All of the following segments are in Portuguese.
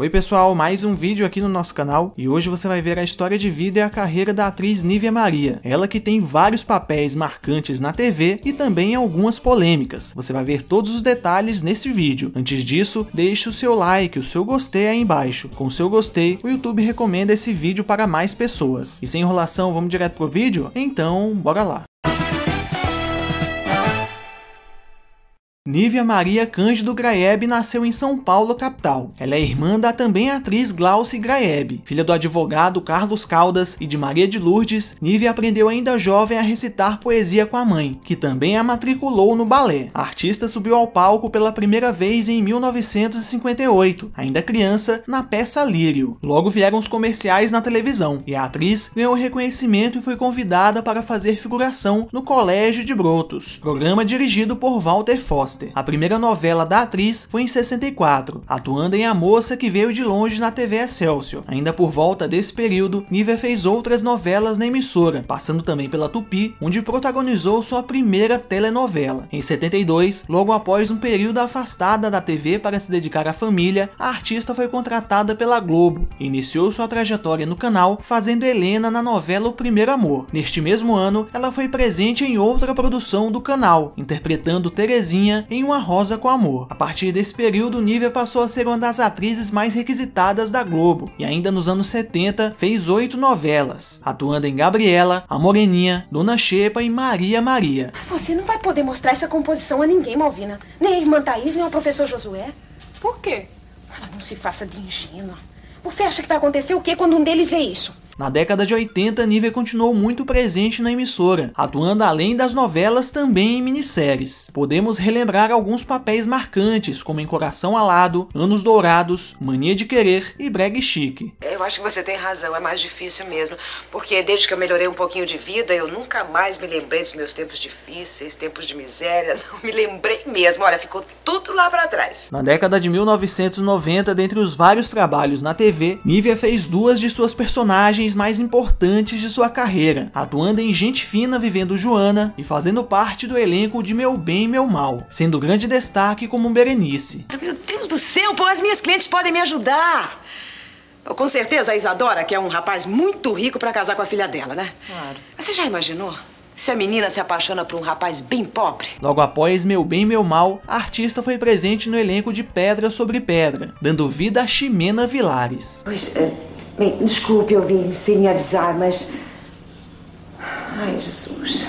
Oi pessoal, mais um vídeo aqui no nosso canal e hoje você vai ver a história de vida e a carreira da atriz Nívia Maria, ela que tem vários papéis marcantes na TV e também algumas polêmicas. Você vai ver todos os detalhes nesse vídeo. Antes disso, deixe o seu like, o seu gostei aí embaixo. Com o seu gostei, o YouTube recomenda esse vídeo para mais pessoas. E sem enrolação, vamos direto pro vídeo? Então, bora lá! Nívia Maria Cândido Graeb nasceu em São Paulo, capital. Ela é irmã da também atriz Glauce Graeb. Filha do advogado Carlos Caldas e de Maria de Lourdes, Nívia aprendeu ainda jovem a recitar poesia com a mãe, que também a matriculou no balé. A artista subiu ao palco pela primeira vez em 1958, ainda criança, na peça Lírio. Logo vieram os comerciais na televisão, e a atriz ganhou reconhecimento e foi convidada para fazer figuração no Colégio de Brotos, programa dirigido por Walter Foss. Foster. A primeira novela da atriz foi em 64, atuando em A Moça que Veio de Longe na TV Excelsior. Ainda por volta desse período, Niver fez outras novelas na emissora, passando também pela Tupi, onde protagonizou sua primeira telenovela. Em 72, logo após um período afastada da TV para se dedicar à família, a artista foi contratada pela Globo. e Iniciou sua trajetória no canal, fazendo Helena na novela O Primeiro Amor. Neste mesmo ano, ela foi presente em outra produção do canal, interpretando Terezinha em Uma Rosa com Amor. A partir desse período, Nívia passou a ser uma das atrizes mais requisitadas da Globo e ainda nos anos 70 fez oito novelas, atuando em Gabriela, A Moreninha, Dona Xepa e Maria Maria. Você não vai poder mostrar essa composição a ninguém, Malvina. Nem a irmã Thaís, nem ao professor Josué. Por quê? Ela não se faça de ingênua. Você acha que vai acontecer o quê quando um deles vê isso? Na década de 80, Nive continuou muito presente na emissora, atuando além das novelas também em minisséries. Podemos relembrar alguns papéis marcantes, como Em Coração Alado, Anos Dourados, Mania de Querer e Breg Chique. Eu acho que você tem razão, é mais difícil mesmo, porque desde que eu melhorei um pouquinho de vida, eu nunca mais me lembrei dos meus tempos difíceis, tempos de miséria, não me lembrei mesmo, olha, ficou tudo lá para trás. Na década de 1990, dentre os vários trabalhos na TV, Nívia fez duas de suas personagens mais importantes de sua carreira, atuando em Gente Fina vivendo Joana e fazendo parte do elenco de Meu Bem e Meu Mal, sendo grande destaque como Berenice. Meu Deus do céu, pô, as minhas clientes podem me ajudar. Pô, com certeza a Isadora, que é um rapaz muito rico para casar com a filha dela, né? Claro. Mas você já imaginou? Se a menina se apaixona por um rapaz bem pobre. Logo após Meu Bem Meu Mal, a artista foi presente no elenco de Pedra sobre Pedra, dando vida a Ximena Vilares. Pois é Bem, desculpe, eu vim sem avisar, mas. Ai, Jesus.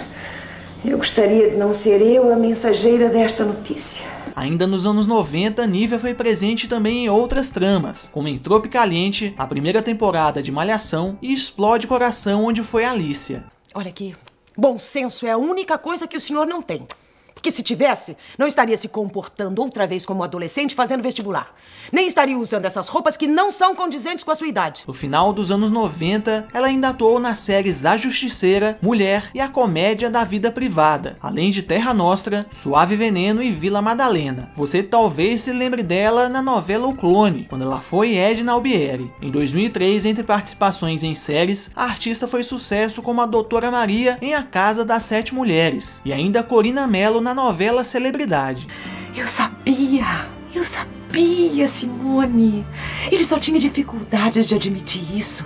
Eu gostaria de não ser eu a mensageira desta notícia. Ainda nos anos 90, Nívia foi presente também em outras tramas, como em Tropicaliente, a primeira temporada de Malhação e Explode Coração, onde foi Alicia. Olha aqui, bom senso é a única coisa que o senhor não tem. Porque se tivesse, não estaria se comportando outra vez como adolescente fazendo vestibular. Nem estaria usando essas roupas que não são condizentes com a sua idade. No final dos anos 90, ela ainda atuou nas séries A Justiceira, Mulher e A Comédia da Vida Privada, além de Terra Nostra, Suave Veneno e Vila Madalena. Você talvez se lembre dela na novela O Clone, quando ela foi Edna Albieri. Em 2003, entre participações em séries, a artista foi sucesso como a Doutora Maria em A Casa das Sete Mulheres, e ainda Corina Mello na novela Celebridade. Eu sabia! Eu sabia, Simone! Ele só tinha dificuldades de admitir isso.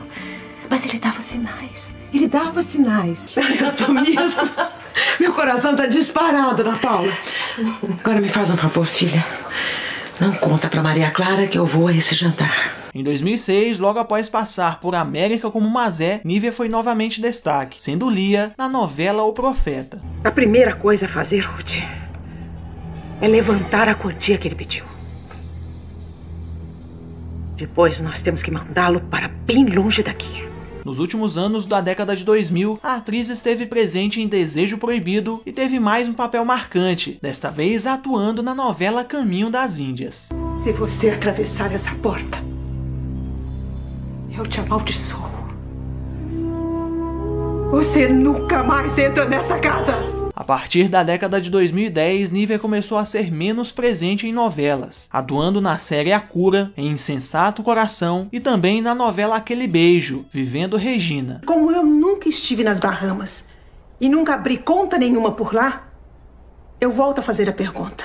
Mas ele dava sinais. Ele dava sinais. Eu tô mesmo. Meu coração tá disparado, Ana Paula. Agora me faz um favor, filha. Não conta pra Maria Clara que eu vou a esse jantar. Em 2006, logo após passar por América como Mazé, Nívia foi novamente destaque, sendo Lia na novela O Profeta. A primeira coisa a fazer, Ruth, é levantar a quantia que ele pediu. Depois nós temos que mandá-lo para bem longe daqui. Nos últimos anos da década de 2000, a atriz esteve presente em Desejo Proibido e teve mais um papel marcante, desta vez atuando na novela Caminho das Índias. Se você atravessar essa porta, eu te amaldiçoo. Você nunca mais entra nessa casa! A partir da década de 2010, Nívia começou a ser menos presente em novelas, atuando na série A Cura, em Insensato Coração e também na novela Aquele Beijo, Vivendo Regina. Como eu nunca estive nas Bahamas e nunca abri conta nenhuma por lá, eu volto a fazer a pergunta.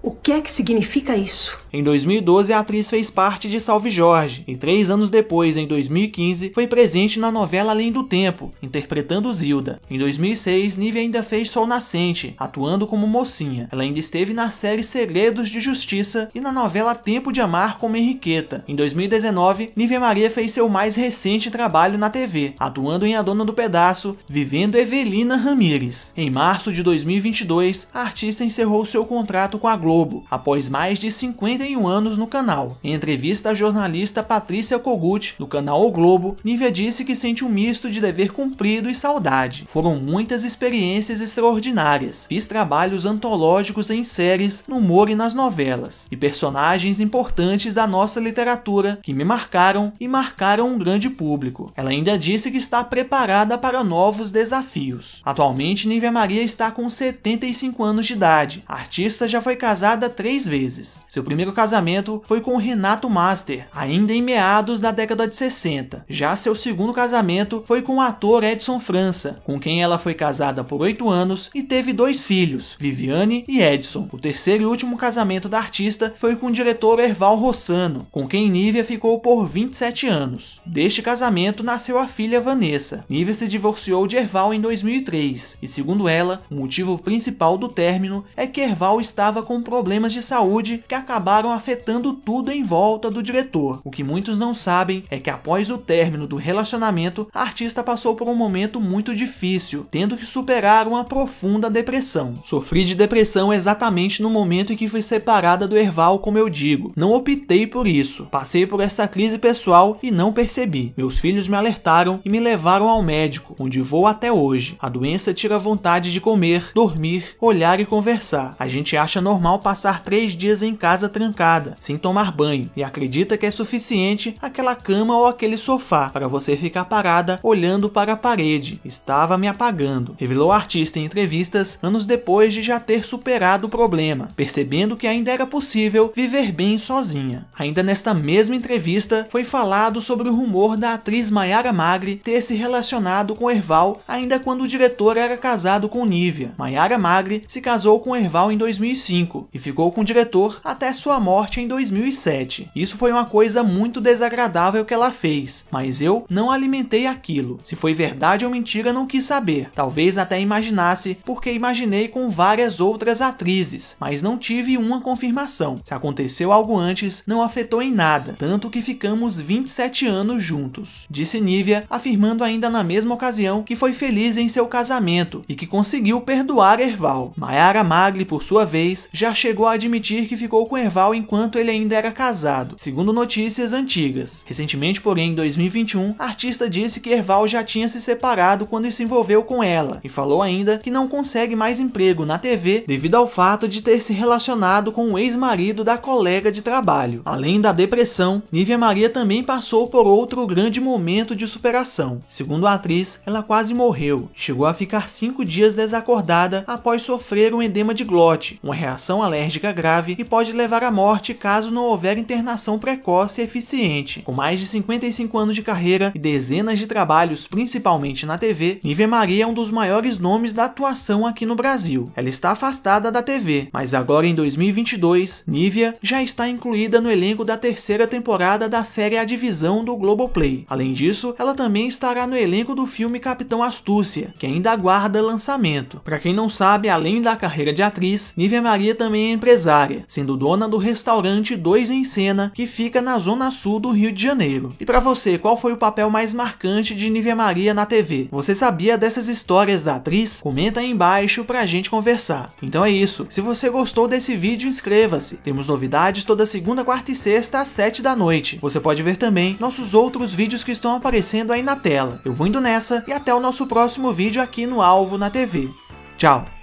O que é que significa isso? Em 2012, a atriz fez parte de Salve Jorge, e três anos depois, em 2015, foi presente na novela Além do Tempo, interpretando Zilda. Em 2006, Nive ainda fez Sol Nascente, atuando como mocinha. Ela ainda esteve na série Segredos de Justiça e na novela Tempo de Amar como Henriqueta. Em 2019, Nive Maria fez seu mais recente trabalho na TV, atuando em A Dona do Pedaço, vivendo Evelina Ramírez. Em março de 2022, a artista encerrou seu contrato com a Globo Globo, após mais de 51 anos no canal. Em entrevista à jornalista Patrícia Kogut, do canal O Globo, Nívia disse que sente um misto de dever cumprido e saudade. Foram muitas experiências extraordinárias. Fiz trabalhos antológicos em séries, no humor e nas novelas, e personagens importantes da nossa literatura que me marcaram e marcaram um grande público. Ela ainda disse que está preparada para novos desafios. Atualmente, Nívia Maria está com 75 anos de idade. A artista já foi casada casada três vezes. Seu primeiro casamento foi com Renato Master, ainda em meados da década de 60. Já seu segundo casamento foi com o ator Edson França, com quem ela foi casada por oito anos e teve dois filhos, Viviane e Edson. O terceiro e último casamento da artista foi com o diretor Erval Rossano, com quem Nívia ficou por 27 anos. Deste casamento nasceu a filha Vanessa. Nívia se divorciou de Erval em 2003 e, segundo ela, o motivo principal do término é que Erval estava com problemas de saúde que acabaram afetando tudo em volta do diretor. O que muitos não sabem é que após o término do relacionamento, a artista passou por um momento muito difícil, tendo que superar uma profunda depressão. Sofri de depressão exatamente no momento em que fui separada do Erval, como eu digo. Não optei por isso. Passei por essa crise pessoal e não percebi. Meus filhos me alertaram e me levaram ao médico, onde vou até hoje. A doença tira a vontade de comer, dormir, olhar e conversar. A gente acha normal passar três dias em casa trancada, sem tomar banho, e acredita que é suficiente aquela cama ou aquele sofá para você ficar parada olhando para a parede. Estava me apagando, revelou o artista em entrevistas anos depois de já ter superado o problema, percebendo que ainda era possível viver bem sozinha. Ainda nesta mesma entrevista foi falado sobre o rumor da atriz Mayara Magri ter se relacionado com Erval ainda quando o diretor era casado com Nívia. Mayara Magri se casou com Erval em 2005 e ficou com o diretor até sua morte em 2007. Isso foi uma coisa muito desagradável que ela fez, mas eu não alimentei aquilo. Se foi verdade ou mentira, não quis saber. Talvez até imaginasse, porque imaginei com várias outras atrizes, mas não tive uma confirmação. Se aconteceu algo antes, não afetou em nada, tanto que ficamos 27 anos juntos. Disse Nívia, afirmando ainda na mesma ocasião que foi feliz em seu casamento e que conseguiu perdoar Erval. Mayara Magli, por sua vez, já chegou a admitir que ficou com Erval enquanto ele ainda era casado, segundo notícias antigas. Recentemente, porém, em 2021, a artista disse que Erval já tinha se separado quando se envolveu com ela, e falou ainda que não consegue mais emprego na TV devido ao fato de ter se relacionado com o ex-marido da colega de trabalho. Além da depressão, Nívia Maria também passou por outro grande momento de superação. Segundo a atriz, ela quase morreu, chegou a ficar cinco dias desacordada após sofrer um edema de glote, uma reação à alérgica grave e pode levar à morte caso não houver internação precoce e eficiente. Com mais de 55 anos de carreira e dezenas de trabalhos, principalmente na TV, Nive Maria é um dos maiores nomes da atuação aqui no Brasil. Ela está afastada da TV, mas agora em 2022, Nívia já está incluída no elenco da terceira temporada da série A Divisão do Globoplay. Além disso, ela também estará no elenco do filme Capitão Astúcia, que ainda aguarda lançamento. Para quem não sabe, além da carreira de atriz, Nívia Maria também também é empresária, sendo dona do restaurante Dois em Cena, que fica na zona sul do Rio de Janeiro. E para você, qual foi o papel mais marcante de Nívia Maria na TV? Você sabia dessas histórias da atriz? Comenta aí embaixo pra gente conversar. Então é isso. Se você gostou desse vídeo, inscreva-se. Temos novidades toda segunda, quarta e sexta às 7 da noite. Você pode ver também nossos outros vídeos que estão aparecendo aí na tela. Eu vou indo nessa e até o nosso próximo vídeo aqui no Alvo na TV. Tchau!